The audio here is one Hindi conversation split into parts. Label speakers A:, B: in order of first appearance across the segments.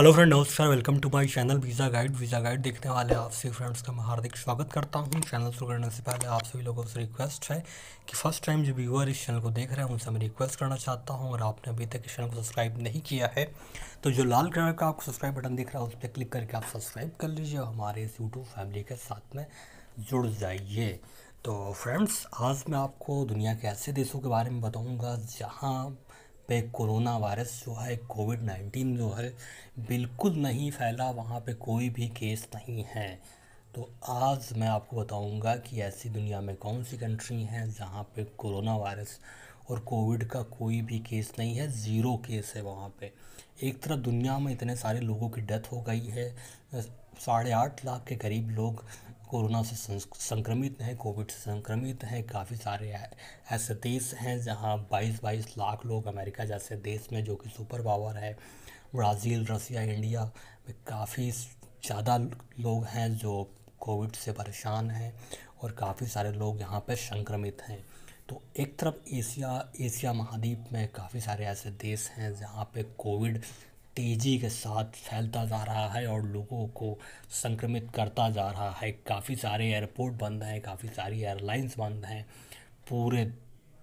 A: हेलो फ्रेंड नमस्कार welcome to my channel visa guide visa guide देखने वाले आप सभी फ्रेंड्स का मैं हार्दिक स्वागत करता हूं चैनल शुरू करने से पहले आप सभी लोगों से रिक्वेस्ट है कि फर्स्ट टाइम जो व्यूअर इस चैनल को देख रहे हैं उनसे मैं रिक्वेस्ट करना चाहता हूं और आपने अभी तक इस चैनल को सब्सक्राइब नहीं किया है तो जो लाल कलर का आपको सब्सक्राइब बटन दिख रहा है उस पर क्लिक करके आप सब्सक्राइब कर लीजिए और हमारे इस यूट्यूब फैमिली के साथ में जुड़ जाइए तो फ्रेंड्स आज मैं आपको दुनिया के ऐसे देशों के बारे में बताऊँगा जहाँ पे कोरोना वायरस जो है कोविड नाइन्टीन जो है बिल्कुल नहीं फैला वहाँ पे कोई भी केस नहीं है तो आज मैं आपको बताऊंगा कि ऐसी दुनिया में कौन सी कंट्री हैं जहाँ पे कोरोना वायरस और कोविड का कोई भी केस नहीं है ज़ीरो केस है वहाँ पे एक तरफ दुनिया में इतने सारे लोगों की डेथ हो गई है साढ़े आठ लाख के करीब लोग कोरोना से संक्रमित हैं कोविड से संक्रमित हैं काफ़ी सारे ऐसे देश हैं जहां 22-22 लाख लोग अमेरिका जैसे देश में जो कि सुपर पावर है ब्राज़ील रसिया इंडिया में काफ़ी ज़्यादा लोग हैं जो कोविड से परेशान हैं और काफ़ी सारे लोग यहाँ पर संक्रमित हैं तो एक तरफ एशिया एशिया महाद्वीप में काफ़ी सारे ऐसे देश हैं जहाँ पे कोविड तेज़ी के साथ फैलता जा रहा है और लोगों को संक्रमित करता जा रहा है काफ़ी सारे एयरपोर्ट बंद हैं काफ़ी सारी एयरलाइंस बंद हैं पूरे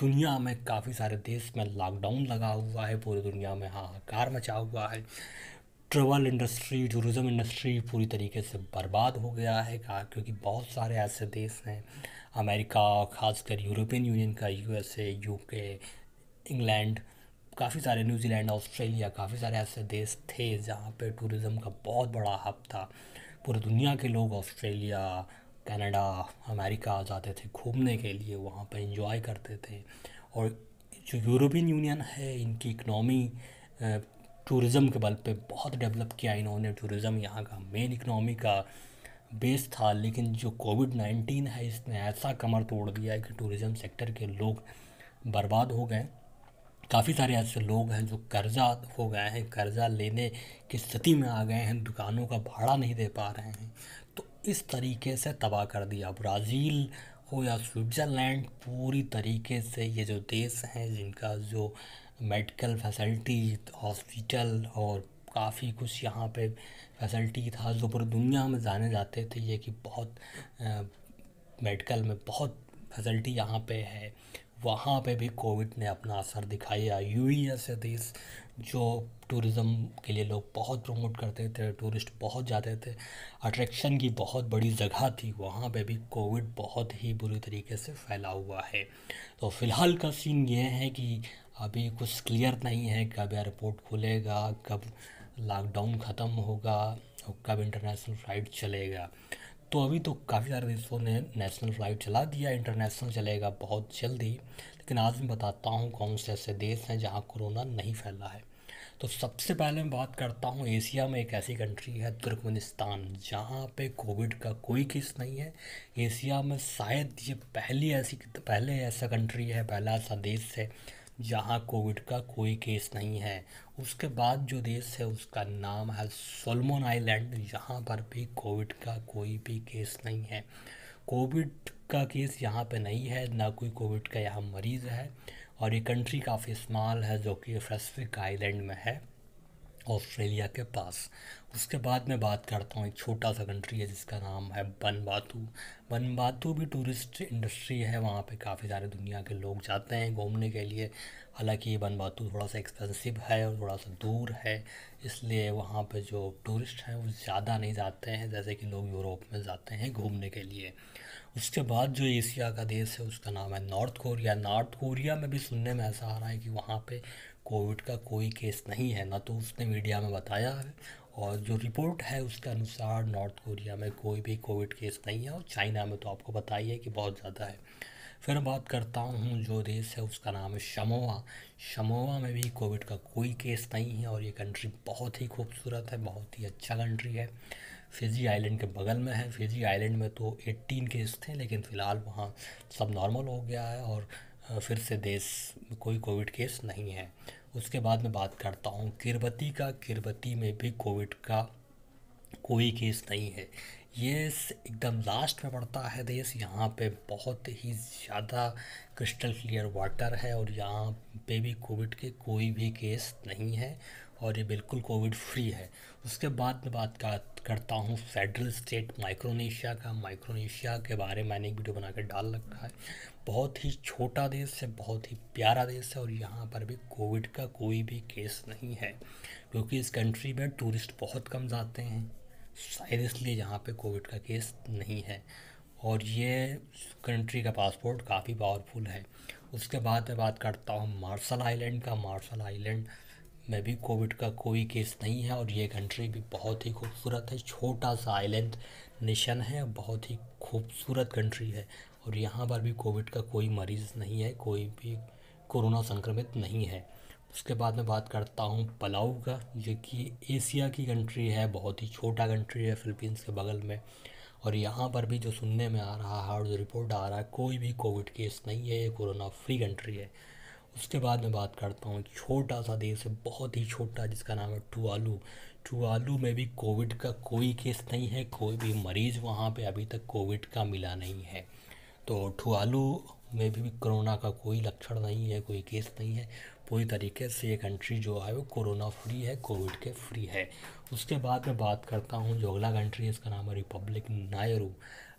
A: दुनिया में काफ़ी सारे देश में लॉकडाउन लगा हुआ है पूरी दुनिया में हाँ, हाहाकार मचा हुआ है ट्रेवल इंडस्ट्री टूरिज़म इंडस्ट्री पूरी तरीके से बर्बाद हो गया है क्योंकि बहुत सारे ऐसे देश हैं अमेरिका खासकर यूरोपियन यूनियन का यूएसए यूके इंग्लैंड काफ़ी सारे न्यूजीलैंड ऑस्ट्रेलिया काफ़ी सारे ऐसे देश थे जहाँ पे टूरिज़म का बहुत बड़ा हब था पूरी दुनिया के लोग ऑस्ट्रेलिया कनाडा अमेरिका आ जाते थे घूमने के लिए वहाँ पर इंजॉय करते थे और जो यूरोपियन यूनियन है इनकी इकनॉमी टूरिज़म के बल पे बहुत डेवलप किया इन्होंने टूरिज़म यहाँ का मेन इकनॉमी का बेस था लेकिन जो कोविड नाइन्टीन है इसने ऐसा कमर तोड़ दिया है कि टूरिज़म सेक्टर के लोग बर्बाद हो गए काफ़ी सारे ऐसे लोग हैं जो कर्ज़ा हो गए हैं कर्ज़ा लेने की स्थिति में आ गए हैं दुकानों का भाड़ा नहीं दे पा रहे हैं तो इस तरीके से तबाह कर दिया ब्राज़ील हो या स्विट्ज़रलैंड पूरी तरीके से ये जो देश हैं जिनका जो मेडिकल फैसिलिटी हॉस्पिटल और काफ़ी कुछ यहाँ पे फैसिलिटी था जो पूरी दुनिया में जाने जाते थे ये कि बहुत मेडिकल में बहुत फैसिलिटी यहाँ पे है वहाँ पे भी कोविड ने अपना असर दिखाया यू एस देश जो टूरिज़म के लिए लोग बहुत प्रमोट करते थे टूरिस्ट बहुत जाते थे अट्रैक्शन की बहुत बड़ी जगह थी वहाँ पे भी कोविड बहुत ही बुरी तरीके से फैला हुआ है तो फ़िलहाल का सीन ये है कि अभी कुछ क्लियर नहीं है कब एयरपोर्ट खुलेगा कब लॉकडाउन ख़त्म होगा और कब इंटरनेशनल फ़्लाइट चलेगा तो अभी तो काफ़ी सारे देशों ने नेशनल फ्लाइट चला दिया इंटरनेशनल चलेगा बहुत जल्दी लेकिन आज मैं बताता हूँ कौन से ऐसे देश हैं जहाँ कोरोना नहीं फैला है तो सबसे पहले मैं बात करता हूँ एशिया में एक ऐसी कंट्री है तुर्कमेनिस्तान जहाँ पे कोविड का कोई केस नहीं है एशिया में शायद ये पहली ऐसी पहले ऐसा कंट्री है पहला ऐसा देश है जहाँ कोविड का कोई केस नहीं है उसके बाद जो देश है उसका नाम है सोलमोन आइलैंड यहाँ पर भी कोविड का कोई भी केस नहीं है कोविड का केस यहाँ पे नहीं है ना कोई कोविड का यहाँ मरीज़ है और ये कंट्री काफ़ी स्मॉल है जो कि पैसिफिक आइलैंड में है ऑस्ट्रेलिया के पास उसके बाद मैं बात करता हूँ एक छोटा सा कंट्री है जिसका नाम है बनबातू बनबातू भी टूरिस्ट इंडस्ट्री है वहाँ पे काफ़ी सारे दुनिया के लोग जाते हैं घूमने के लिए हालांकि ये बनबातू थोड़ा सा एक्सपेंसिव है और थोड़ा सा दूर है इसलिए वहाँ पे जो टूरिस्ट हैं वो ज़्यादा नहीं जाते हैं जैसे कि लोग यूरोप में जाते हैं घूमने के लिए उसके बाद जो एशिया का देश है उसका नाम है नॉर्थ कोरिया नॉर्थ कोरिया में भी सुनने में ऐसा आ रहा है कि वहाँ पे कोविड का कोई केस नहीं है ना तो उसने मीडिया में बताया है और जो रिपोर्ट है उसके अनुसार नॉर्थ कोरिया में कोई भी कोविड केस नहीं है और चाइना में तो आपको पता ही है कि बहुत ज़्यादा है फिर बात करता हूँ जो देश है उसका नाम है शमोवा शमोवा में भी कोविड का कोई केस नहीं है और ये कंट्री बहुत ही खूबसूरत है बहुत ही अच्छा कंट्री है फिजी आइलैंड के बगल में है फिजी आइलैंड में तो 18 केस थे लेकिन फ़िलहाल वहाँ सब नॉर्मल हो गया है और फिर से देश में कोई कोविड केस नहीं है उसके बाद मैं बात करता हूँ किरबती का किरबती में भी कोविड का कोई केस नहीं है ये एकदम लास्ट में पड़ता है देश यहाँ पे बहुत ही ज़्यादा क्रिस्टल क्लियर वाटर है और यहाँ पे भी कोविड के कोई भी केस नहीं है और ये बिल्कुल कोविड फ्री है उसके बाद मैं बात करता हूँ फेडरल स्टेट माइक्रोनेशिया का माइक्रोनेशिया के बारे में मैंने एक वीडियो बना कर डाल रखा है बहुत ही छोटा देश है बहुत ही प्यारा देश है और यहाँ पर भी कोविड का कोई भी केस नहीं है क्योंकि इस कंट्री में टूरिस्ट बहुत कम जाते हैं शायद इसलिए यहाँ पे कोविड का केस नहीं है और ये कंट्री का पासपोर्ट काफ़ी पावरफुल है उसके बाद मैं बात करता हूँ मार्शल आइलैंड का मार्शल आइलैंड में भी कोविड का कोई केस नहीं है और ये कंट्री भी बहुत ही खूबसूरत है छोटा सा आइलैंड नेशन है बहुत ही खूबसूरत कंट्री है और यहाँ पर भी कोविड का कोई मरीज़ नहीं है कोई भी कोरोना संक्रमित नहीं है उसके बाद मैं बात करता हूँ पलाऊ का जो कि एशिया की कंट्री है बहुत ही छोटा कंट्री है फिलीपींस के बगल में और यहाँ पर भी जो सुनने में आ रहा है और जो रिपोर्ट आ रहा है कोई भी कोविड केस नहीं है ये कोरोना फ्री कंट्री है उसके बाद मैं बात करता हूँ छोटा सा देश है बहुत ही छोटा जिसका नाम है टुआलू टुआलू में भी कोविड का कोई केस नहीं है कोई भी मरीज़ वहाँ पे अभी तक कोविड का मिला नहीं है तो ठुआलू में भी, भी कोरोना का कोई लक्षण नहीं है कोई केस नहीं है पूरी तरीके से ये कंट्री जो है वो कोरोना फ्री है कोविड के फ्री है उसके बाद मैं बात करता हूँ जो अगला कंट्री है इसका नाम है रिपब्लिक नायरू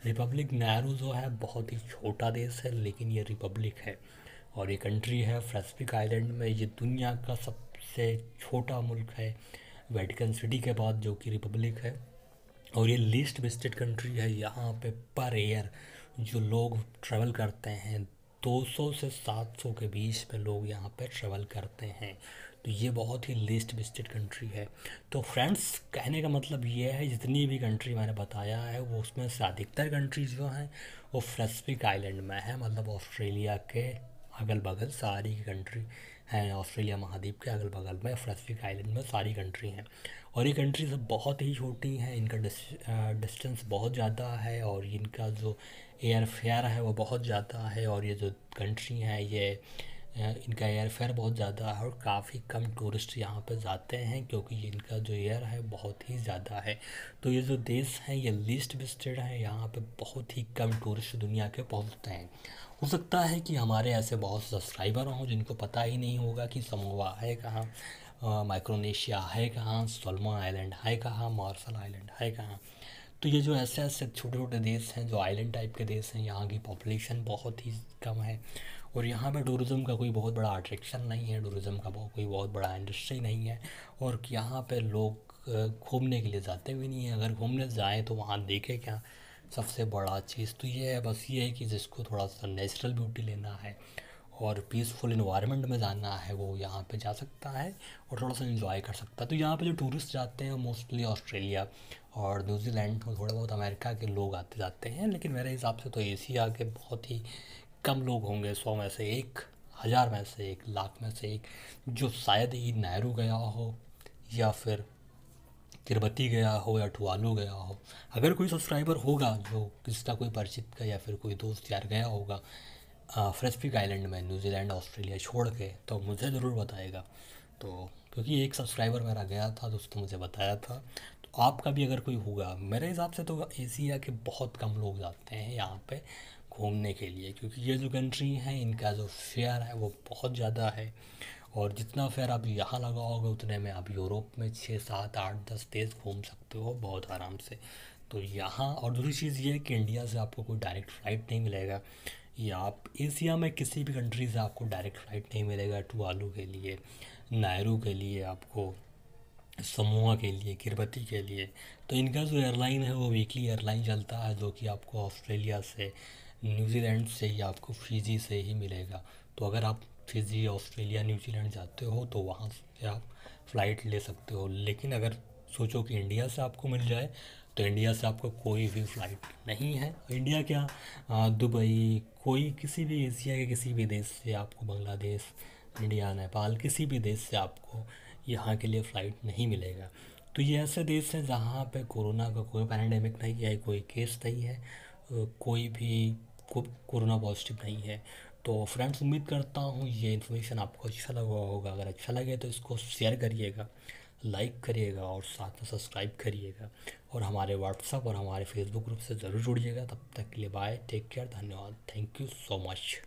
A: रिपब्लिक नायरू जो है बहुत ही छोटा देश है लेकिन ये रिपब्लिक है और ये कंट्री है फ्रेस्पिक आइलैंड में ये दुनिया का सबसे छोटा मुल्क है वेटिकन सिटी के बाद जो कि रिपब्लिक है और ये लीस्ट विस्टेड कंट्री है यहाँ पे पर ईयर जो लोग ट्रैवल करते हैं 200 से 700 के बीच में लोग यहाँ पर ट्रैवल करते हैं तो ये बहुत ही लिस्ट विस्टेड कंट्री है तो फ्रेंड्स कहने का मतलब ये है जितनी भी कंट्री मैंने बताया है वो उसमें से अधिकतर कंट्री जो हैं वो फ्रेस्पिक आइलैंड में है मतलब ऑस्ट्रेलिया के अगल बगल सारी कंट्री हैं ऑस्ट्रेलिया महाद्वीप के अगल बगल में फ्रेस्पिक आइलैंड में सारी कंट्री हैं और ये कंट्रीज बहुत ही छोटी हैं इनका डिस्टेंस बहुत ज़्यादा है और इनका जो एयर फेयर है वो बहुत ज़्यादा है और ये जो कंट्री है ये इनका एयर फेयर बहुत ज़्यादा है और काफ़ी कम टूरिस्ट यहाँ पर जाते हैं क्योंकि इनका जो एयर है बहुत ही ज़्यादा है तो ये जो देश हैं ये लिस्ट विस्टेड है यहाँ पर बहुत ही कम टूरिस्ट दुनिया के पहुँचते हैं हो सकता है कि हमारे ऐसे बहुत सब्सक्राइबर हों जिनको पता ही नहीं होगा कि समोवा है कहाँ माइक्रोनेशिया है कहाँ सलमा आइलैंड है कहाँ मार्शल आइलैंड है कहाँ तो ये जो ऐसे ऐसे छोटे छोटे देश हैं जो आइलैंड टाइप के देश हैं यहाँ की पॉपुलेशन बहुत ही कम है और यहाँ पर टूरिज़म का कोई बहुत बड़ा अट्रैक्शन नहीं है टूरिज़म का कोई बहुत बड़ा इंडस्ट्री नहीं है और यहाँ पर लोग घूमने के लिए जाते भी नहीं हैं अगर घूमने जाएँ तो वहाँ देखें क्या सबसे बड़ा चीज़ तो ये है बस ये है कि जिसको थोड़ा सा नेचुरल ब्यूटी लेना है और पीसफुल इन्वायरमेंट में जाना है वो यहाँ पे जा सकता है और थोड़ा सा इन्जॉय कर सकता है तो यहाँ पे जो टूरिस्ट जाते हैं मोस्टली ऑस्ट्रेलिया और न्यूजीलैंड में थोड़ा बहुत अमेरिका के लोग आते जाते हैं लेकिन मेरे हिसाब से तो एशिया के बहुत ही कम लोग होंगे सौ में से एक हज़ार में से एक लाख में से एक जो शायद ही नेहरू गया हो या फिर तिरुपति गया हो या टुवालू गया हो अगर कोई सब्सक्राइबर होगा जो किसका कोई परिचित का या फिर कोई दोस्त यार गया होगा फ्रेस्पिक आइलैंड में न्यूजीलैंड ऑस्ट्रेलिया छोड़ के तो मुझे ज़रूर बताएगा तो क्योंकि एक सब्सक्राइबर मेरा गया था तो उसने मुझे बताया था तो आपका भी अगर कोई होगा मेरे हिसाब से तो एशिया के बहुत कम लोग जाते हैं यहाँ पे घूमने के लिए क्योंकि ये जो कंट्री है इनका जो फेयर है वो बहुत ज़्यादा है और जितना फेयर आप यहाँ लगाओगे उतने में आप यूरोप में छः सात आठ दस तेज घूम सकते हो बहुत आराम से तो यहाँ और दूसरी चीज़ ये है कि इंडिया से आपको कोई डायरेक्ट फ़्लाइट नहीं मिलेगा या आप एशिया में किसी भी कंट्री से आपको डायरेक्ट फ़्लाइट नहीं मिलेगा आलू के लिए नायरू के लिए आपको समूह के लिए किरबती के लिए तो इनका जो एयरलाइन है वो वीकली एयरलाइन चलता है जो कि आपको ऑस्ट्रेलिया से न्यूजीलैंड से ही आपको फिजी से ही मिलेगा तो अगर आप फिजी ऑस्ट्रेलिया न्यूजीलैंड जाते हो तो वहाँ से आप फ़्लाइट ले सकते हो लेकिन अगर सोचो कि इंडिया से आपको मिल जाए तो इंडिया से आपको कोई भी फ़्लाइट नहीं है इंडिया क्या दुबई कोई किसी भी एशिया के किसी भी देश से आपको बांग्लादेश इंडिया नेपाल किसी भी देश से आपको यहाँ के लिए फ़्लाइट नहीं मिलेगा तो ये ऐसे देश हैं जहाँ पे कोरोना का कोई पैराडेमिक नहीं है कोई केस नहीं है कोई भी को, कोरोना पॉजिटिव नहीं है तो फ्रेंड्स उम्मीद करता हूँ ये इन्फॉर्मेशन आपको अच्छा लगा होगा अगर अच्छा लगे तो इसको शेयर करिएगा लाइक करिएगा और साथ में सब्सक्राइब करिएगा और हमारे व्हाट्सअप और हमारे फेसबुक ग्रुप से ज़रूर जुड़िएगा तब तक के लिए बाय टेक केयर धन्यवाद थैंक यू सो मच